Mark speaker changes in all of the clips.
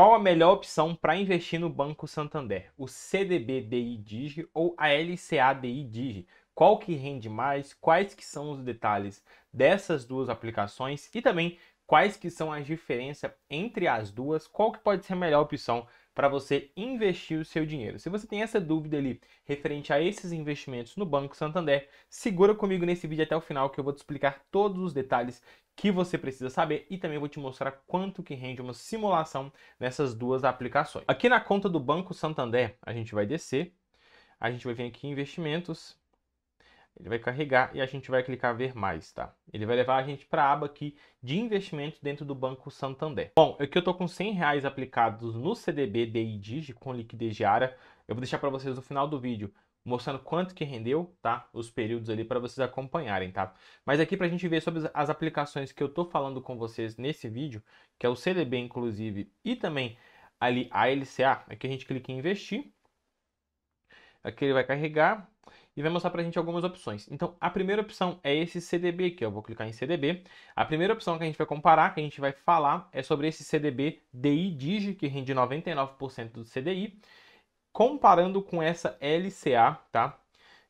Speaker 1: Qual a melhor opção para investir no Banco Santander? O CDBDI Digi ou a LCADI Digi? Qual que rende mais? Quais que são os detalhes dessas duas aplicações e também quais que são as diferenças entre as duas? Qual que pode ser a melhor opção para você investir o seu dinheiro? Se você tem essa dúvida ali referente a esses investimentos no Banco Santander, segura comigo nesse vídeo até o final que eu vou te explicar todos os detalhes que você precisa saber e também vou te mostrar quanto que rende uma simulação nessas duas aplicações. Aqui na conta do Banco Santander, a gente vai descer, a gente vai vir aqui em investimentos, ele vai carregar e a gente vai clicar ver mais, tá? Ele vai levar a gente para a aba aqui de investimentos dentro do Banco Santander. Bom, aqui eu tô com 100 reais aplicados no CDB DI Digi com liquidez diária. Eu vou deixar para vocês no final do vídeo mostrando quanto que rendeu, tá? Os períodos ali para vocês acompanharem, tá? Mas aqui para a gente ver sobre as aplicações que eu tô falando com vocês nesse vídeo, que é o CDB inclusive e também ali a LCA, aqui é a gente clica em investir. Aqui ele vai carregar e vai mostrar para a gente algumas opções. Então, a primeira opção é esse CDB aqui, eu vou clicar em CDB. A primeira opção que a gente vai comparar, que a gente vai falar, é sobre esse CDB DI Digi, que rende 99% do CDI comparando com essa LCA, tá?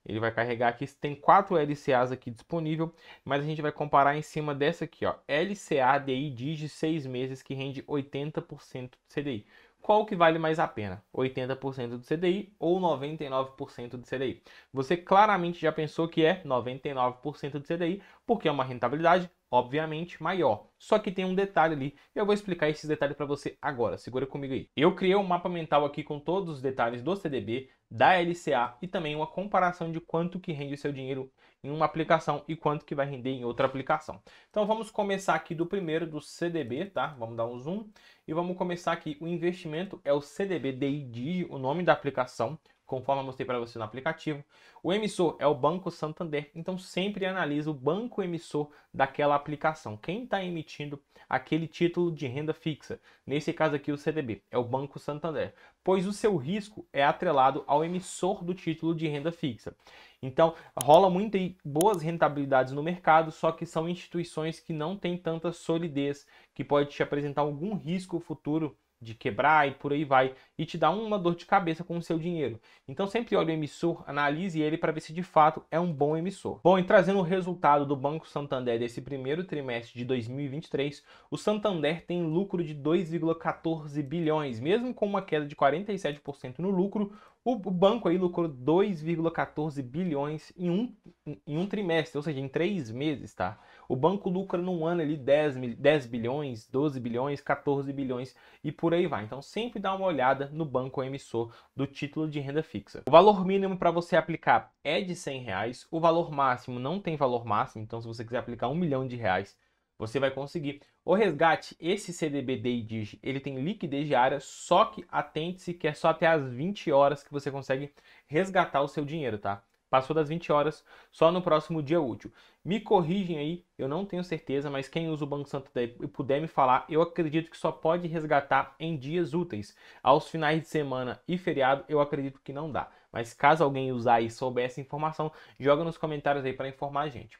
Speaker 1: Ele vai carregar aqui, tem quatro LCAs aqui disponível, mas a gente vai comparar em cima dessa aqui, ó. LCA DI Digi 6 meses que rende 80% do CDI. Qual que vale mais a pena? 80% do CDI ou 99% do CDI? Você claramente já pensou que é 99% do CDI, porque é uma rentabilidade obviamente, maior. Só que tem um detalhe ali, eu vou explicar esses detalhes para você agora, segura comigo aí. Eu criei um mapa mental aqui com todos os detalhes do CDB, da LCA e também uma comparação de quanto que rende o seu dinheiro em uma aplicação e quanto que vai render em outra aplicação. Então vamos começar aqui do primeiro, do CDB, tá? Vamos dar um zoom e vamos começar aqui. O investimento é o CDB DI, o nome da aplicação, conforme eu mostrei para você no aplicativo. O emissor é o Banco Santander, então sempre analisa o banco emissor daquela aplicação, quem está emitindo aquele título de renda fixa. Nesse caso aqui, o CDB é o Banco Santander, pois o seu risco é atrelado ao emissor do título de renda fixa. Então, rola muito boas rentabilidades no mercado, só que são instituições que não têm tanta solidez, que pode te apresentar algum risco futuro de quebrar e por aí vai, e te dá uma dor de cabeça com o seu dinheiro. Então sempre olhe o emissor, analise ele para ver se de fato é um bom emissor. Bom, e trazendo o resultado do Banco Santander desse primeiro trimestre de 2023, o Santander tem lucro de 2,14 bilhões, mesmo com uma queda de 47% no lucro, o, o banco aí lucrou 2,14 bilhões em um, em um trimestre, ou seja, em três meses, tá? O banco lucra num ano ali 10, 10 bilhões, 12 bilhões, 14 bilhões e por aí vai. Então sempre dá uma olhada no banco emissor do título de renda fixa. O valor mínimo para você aplicar é de 100 reais. O valor máximo não tem valor máximo, então se você quiser aplicar um milhão de reais, você vai conseguir. O resgate, esse CDB Day Digi, ele tem liquidez diária, só que atente-se que é só até as 20 horas que você consegue resgatar o seu dinheiro, tá? Passou das 20 horas, só no próximo dia útil. Me corrigem aí, eu não tenho certeza, mas quem usa o Banco Santo e puder me falar, eu acredito que só pode resgatar em dias úteis. Aos finais de semana e feriado, eu acredito que não dá. Mas caso alguém usar e souber essa informação, joga nos comentários aí para informar a gente.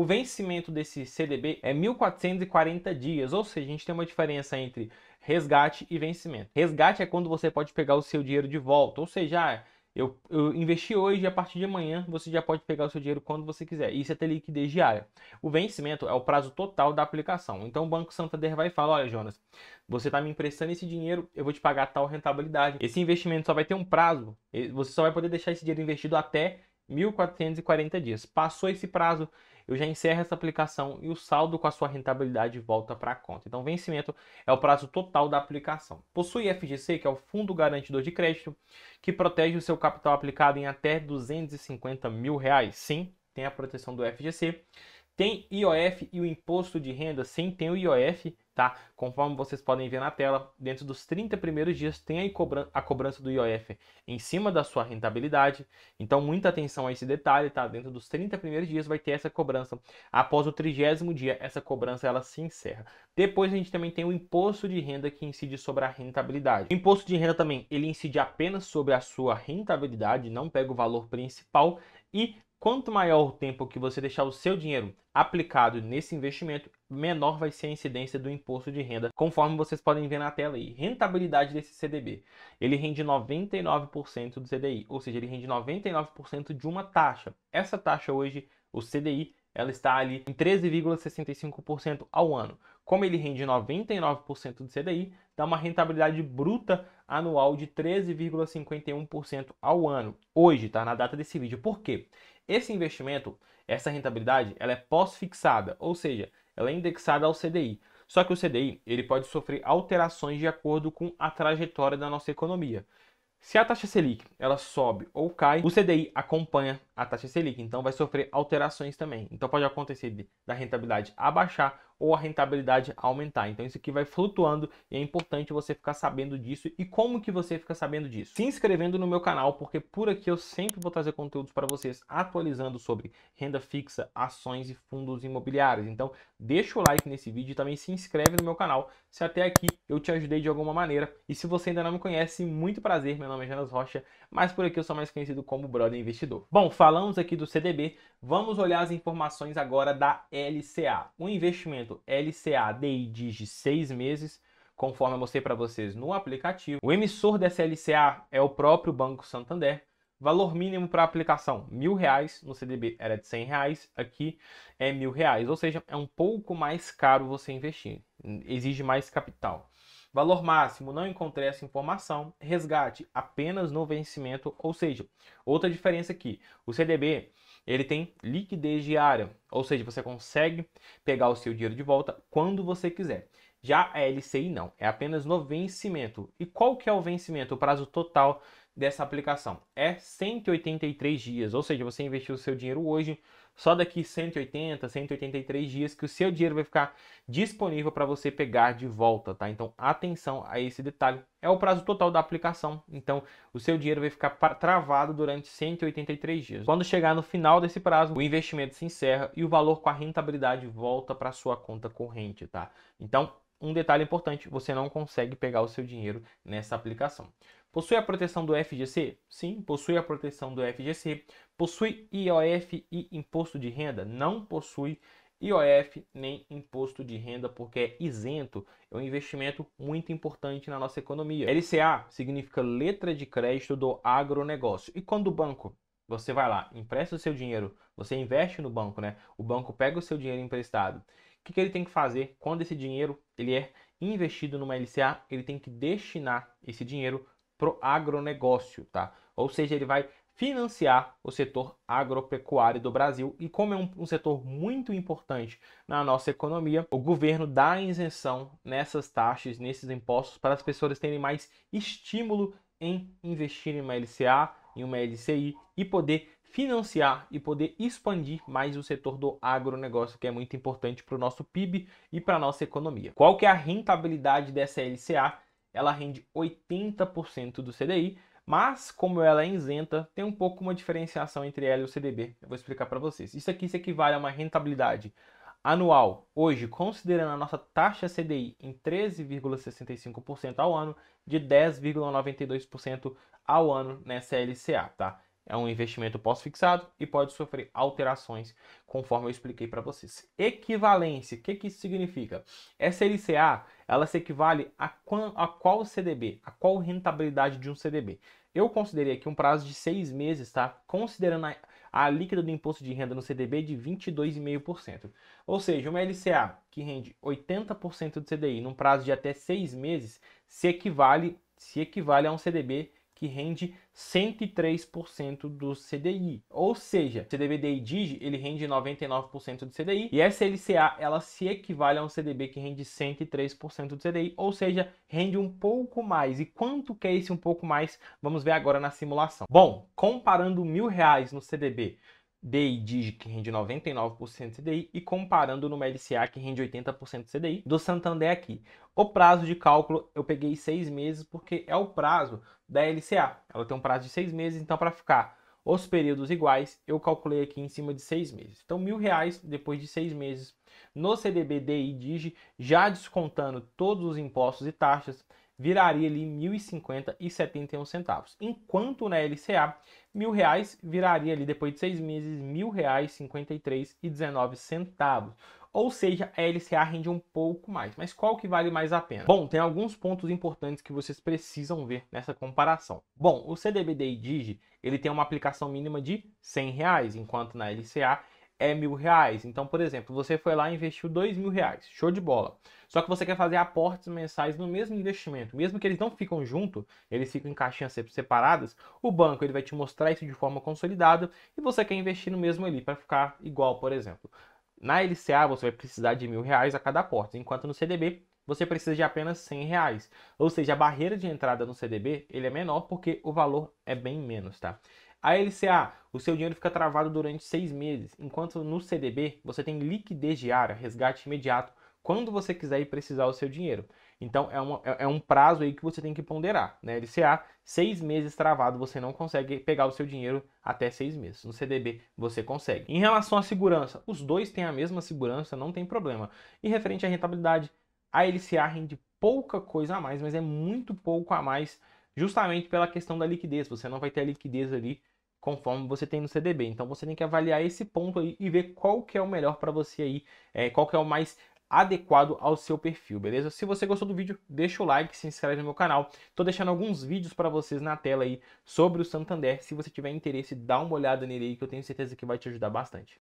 Speaker 1: O vencimento desse CDB é 1440 dias, ou seja, a gente tem uma diferença entre resgate e vencimento. Resgate é quando você pode pegar o seu dinheiro de volta, ou seja, ah, eu, eu, investi hoje e a partir de amanhã você já pode pegar o seu dinheiro quando você quiser. Isso é ter liquidez diária. O vencimento é o prazo total da aplicação. Então o Banco Santander vai falar: olha, Jonas, você está me emprestando esse dinheiro, eu vou te pagar tal rentabilidade. Esse investimento só vai ter um prazo, você só vai poder deixar esse dinheiro investido até 1440 dias. Passou esse prazo, eu já encerro essa aplicação e o saldo com a sua rentabilidade volta para a conta. Então, vencimento é o prazo total da aplicação. Possui FGC, que é o Fundo Garantidor de Crédito, que protege o seu capital aplicado em até 250 mil reais. Sim, tem a proteção do FGC. Tem IOF e o imposto de renda? Sim, tem o IOF, tá? Conforme vocês podem ver na tela, dentro dos 30 primeiros dias tem a cobrança do IOF em cima da sua rentabilidade. Então, muita atenção a esse detalhe, tá? Dentro dos 30 primeiros dias vai ter essa cobrança. Após o trigésimo dia, essa cobrança ela se encerra. Depois a gente também tem o imposto de renda que incide sobre a rentabilidade. O imposto de renda também, ele incide apenas sobre a sua rentabilidade, não pega o valor principal e Quanto maior o tempo que você deixar o seu dinheiro aplicado nesse investimento, menor vai ser a incidência do imposto de renda, conforme vocês podem ver na tela aí. Rentabilidade desse CDB. Ele rende 99% do CDI, ou seja, ele rende 99% de uma taxa. Essa taxa hoje, o CDI, ela está ali em 13,65% ao ano. Como ele rende 99% do CDI, dá uma rentabilidade bruta anual de 13,51% ao ano. Hoje, tá na data desse vídeo. Por quê? Esse investimento, essa rentabilidade, ela é pós-fixada, ou seja, ela é indexada ao CDI. Só que o CDI ele pode sofrer alterações de acordo com a trajetória da nossa economia. Se a taxa Selic ela sobe ou cai, o CDI acompanha a taxa Selic, então vai sofrer alterações também. Então pode acontecer da rentabilidade abaixar ou a rentabilidade aumentar. Então isso aqui vai flutuando e é importante você ficar sabendo disso. E como que você fica sabendo disso? Se inscrevendo no meu canal, porque por aqui eu sempre vou trazer conteúdos para vocês atualizando sobre renda fixa, ações e fundos imobiliários. Então deixa o like nesse vídeo e também se inscreve no meu canal se até aqui eu te ajudei de alguma maneira. E se você ainda não me conhece, muito prazer, meu nome é Jonas Rocha, mas por aqui eu sou mais conhecido como Brother Investidor. Bom, falamos aqui do CDB, vamos olhar as informações agora da LCA, um investimento vencimento LCA DI de 6 meses, conforme eu mostrei para vocês no aplicativo. O emissor dessa LCA é o próprio Banco Santander. Valor mínimo para aplicação, mil reais. No CDB era de 100 reais, aqui é mil reais. Ou seja, é um pouco mais caro você investir, exige mais capital. Valor máximo, não encontrei essa informação. Resgate, apenas no vencimento. Ou seja, outra diferença aqui, o CDB ele tem liquidez diária, ou seja, você consegue pegar o seu dinheiro de volta quando você quiser. Já a LCI não, é apenas no vencimento. E qual que é o vencimento, o prazo total dessa aplicação? É 183 dias, ou seja, você investiu o seu dinheiro hoje, só daqui 180, 183 dias que o seu dinheiro vai ficar disponível para você pegar de volta, tá? Então, atenção a esse detalhe. É o prazo total da aplicação, então o seu dinheiro vai ficar travado durante 183 dias. Quando chegar no final desse prazo, o investimento se encerra e o valor com a rentabilidade volta para sua conta corrente, tá? Então, um detalhe importante, você não consegue pegar o seu dinheiro nessa aplicação. Possui a proteção do FGC? Sim, possui a proteção do FGC. Possui IOF e imposto de renda? Não possui IOF nem imposto de renda, porque é isento, é um investimento muito importante na nossa economia. LCA significa letra de crédito do agronegócio. E quando o banco você vai lá, empresta o seu dinheiro, você investe no banco, né? O banco pega o seu dinheiro emprestado. O que, que ele tem que fazer quando esse dinheiro ele é investido numa LCA? Ele tem que destinar esse dinheiro para o agronegócio, tá? Ou seja, ele vai financiar o setor agropecuário do Brasil. E como é um, um, setor muito importante na nossa economia, o governo dá isenção nessas taxas, nesses impostos, para as pessoas terem mais estímulo em investir em uma LCA, em uma LCI e poder financiar e poder expandir mais o setor do agronegócio, que é muito importante para o nosso PIB e para a nossa economia. Qual que é a rentabilidade dessa LCA? ela rende 80% do CDI, mas como ela é isenta, tem um pouco uma diferenciação entre ela e o CDB. Eu vou explicar para vocês. Isso aqui se equivale a uma rentabilidade anual, hoje, considerando a nossa taxa CDI em 13,65% ao ano, de 10,92% ao ano nessa LCA, tá? é um investimento pós-fixado e pode sofrer alterações, conforme eu expliquei para vocês. Equivalência, o que, que isso significa? Essa LCA, ela se equivale a, qual, a qual CDB, a qual rentabilidade de um CDB. Eu considerei aqui um prazo de seis meses, tá? Considerando a, a líquida do imposto de renda no CDB de 22,5%. Ou seja, uma LCA que rende 80% do CDI num prazo de até seis meses se equivale, se equivale a um CDB que rende 103% do CDI. Ou seja, CDB Day DIG, ele rende 99% do CDI e essa LCA, ela se equivale a um CDB que rende 103% do CDI, ou seja, rende um pouco mais. E quanto que é esse um pouco mais? Vamos ver agora na simulação. Bom, comparando mil reais no CDB DI Digi que rende 99% CDI, e comparando no LCA, que rende 80% CDI, do Santander aqui. O prazo de cálculo eu peguei seis meses, porque é o prazo da LCA. Ela tem um prazo de seis meses, então para ficar os períodos iguais, eu calculei aqui em cima de seis meses. Então, mil reais depois de seis meses no CDB DI Digi, já descontando todos os impostos e taxas, viraria ali R$ 1.050,71, enquanto na LCA R$ 1.000 viraria ali depois de seis meses R$ 1.053,19. Ou seja, a LCA rende um pouco mais. Mas qual que vale mais a pena? Bom, tem alguns pontos importantes que vocês precisam ver nessa comparação. Bom, o CDBD Digi, ele tem uma aplicação mínima de R$ 100, enquanto na LCA é mil reais. Então, por exemplo, você foi lá e investiu dois mil reais, show de bola. Só que você quer fazer aportes mensais no mesmo investimento, mesmo que eles não ficam junto, eles ficam em caixinhas separadas. O banco ele vai te mostrar isso de forma consolidada e você quer investir no mesmo ali para ficar igual, por exemplo. Na LCA você vai precisar de mil reais a cada aporte, enquanto no CDB você precisa de apenas 100 reais. Ou seja, a barreira de entrada no CDB ele é menor porque o valor é bem menos, tá? A LCA, ah, o seu dinheiro fica travado durante seis meses, enquanto no CDB você tem liquidez diária, resgate imediato, quando você quiser e precisar o seu dinheiro. Então é, uma, é, é um prazo aí que você tem que ponderar. Na né? LCA, ah, seis meses travado, você não consegue pegar o seu dinheiro até seis meses. No CDB, você consegue. Em relação à segurança, os dois têm a mesma segurança, não tem problema. E referente à rentabilidade, a LCA ah, rende pouca coisa a mais, mas é muito pouco a mais justamente pela questão da liquidez. Você não vai ter a liquidez ali conforme você tem no CDB. Então você tem que avaliar esse ponto aí e ver qual que é o melhor para você aí, é, qual que é o mais adequado ao seu perfil, beleza? Se você gostou do vídeo, deixa o like, se inscreve no meu canal. Tô deixando alguns vídeos para vocês na tela aí sobre o Santander. Se você tiver interesse, dá uma olhada nele aí que eu tenho certeza que vai te ajudar bastante.